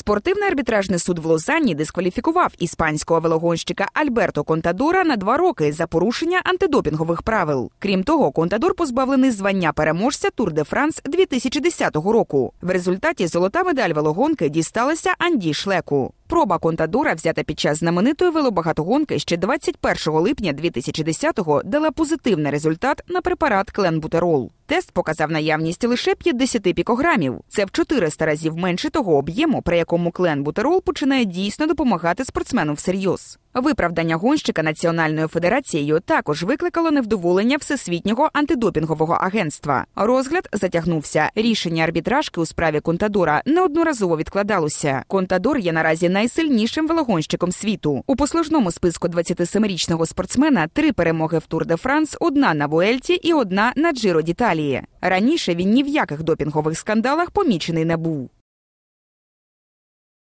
Спортивний арбітражний суд в Лозанні дискваліфікував іспанського велогонщика Альберто Контадора на два роки за порушення антидопінгових правил. Крім того, Контадор позбавлений звання переможця Тур де Франс 2010 року. В результаті золота медаль велогонки дісталася Анді Шлеку. Проба Контадора, взята під час знаменитої велобагатогонки ще 21 липня 2010-го, дала позитивний результат на препарат Кленбутерол. Тест показав наявність лише 50 пікограмів. Це в 400 разів менше того об'єму, при якому Кленбутерол починає дійсно допомагати спортсмену всерйоз. Виправдання гонщика національною федерацією також викликало невдоволення всесвітнього антидопінгового агентства. Розгляд затягнувся. Рішення арбітражки у справі Контадора неодноразово відкладалося. Контадор є наразі найсильнішим велогонщиком світу. У послужному списку 27-річного спортсмена три перемоги в Тур де Франс, одна на Вуельті і одна на Джиро Діталії. Раніше він ні в яких допінгових скандалах помічений не був.